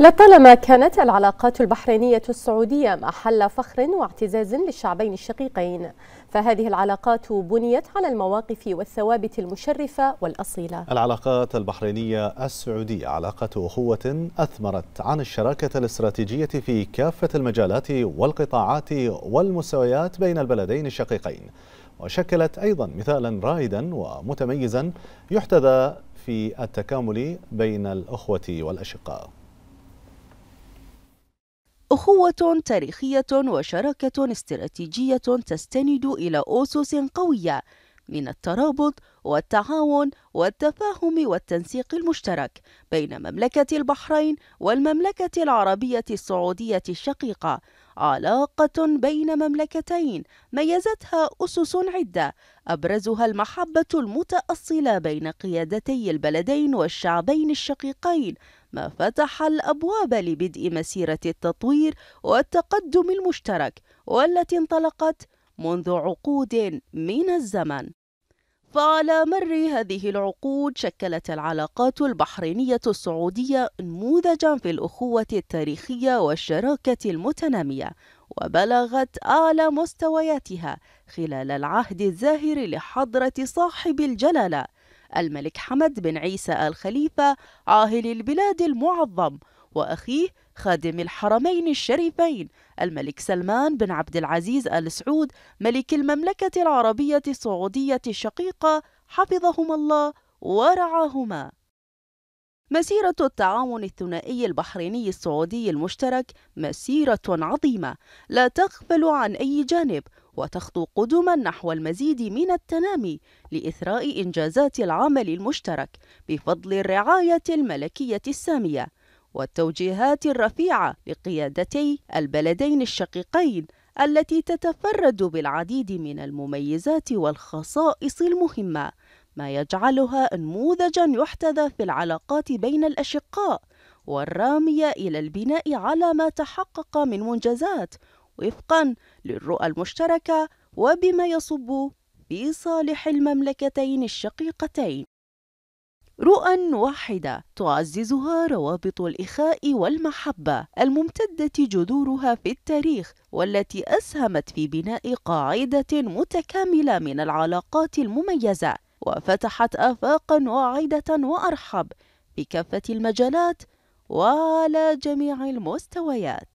لطالما كانت العلاقات البحرينية السعودية محل فخر واعتزاز للشعبين الشقيقين فهذه العلاقات بنيت على المواقف والثوابت المشرفة والأصيلة العلاقات البحرينية السعودية علاقة أخوة أثمرت عن الشراكة الاستراتيجية في كافة المجالات والقطاعات والمستويات بين البلدين الشقيقين وشكلت أيضا مثالا رائدا ومتميزا يحتذى في التكامل بين الأخوة والأشقاء أخوة تاريخية وشراكة استراتيجية تستند إلى أسس قوية من الترابط والتعاون والتفاهم والتنسيق المشترك بين مملكة البحرين والمملكة العربية السعودية الشقيقة علاقة بين مملكتين ميزتها أسس عدة أبرزها المحبة المتأصلة بين قيادتي البلدين والشعبين الشقيقين ما فتح الأبواب لبدء مسيرة التطوير والتقدم المشترك والتي انطلقت منذ عقود من الزمن فعلى مر هذه العقود شكلت العلاقات البحرينية السعودية نموذجا في الأخوة التاريخية والشراكة المتنامية وبلغت أعلى مستوياتها خلال العهد الزاهر لحضرة صاحب الجلالة الملك حمد بن عيسى الخليفة عاهل البلاد المعظم وأخيه خادم الحرمين الشريفين الملك سلمان بن عبد العزيز آل سعود ملك المملكة العربية السعودية الشقيقة حفظهما الله ورعاهما مسيرة التعاون الثنائي البحريني السعودي المشترك مسيرة عظيمة لا تغفل عن أي جانب وتخطو قدما نحو المزيد من التنامي لإثراء إنجازات العمل المشترك بفضل الرعاية الملكية السامية والتوجيهات الرفيعة لقيادتي البلدين الشقيقين التي تتفرد بالعديد من المميزات والخصائص المهمة ما يجعلها نموذجا يحتذى في العلاقات بين الأشقاء والرامية إلى البناء على ما تحقق من منجزات وفقا للرؤى المشتركة وبما يصب في صالح المملكتين الشقيقتين رؤى واحدة تعززها روابط الإخاء والمحبة الممتدة جذورها في التاريخ والتي أسهمت في بناء قاعدة متكاملة من العلاقات المميزة وفتحت آفاقا واعدة وأرحب في كافة المجالات وعلى جميع المستويات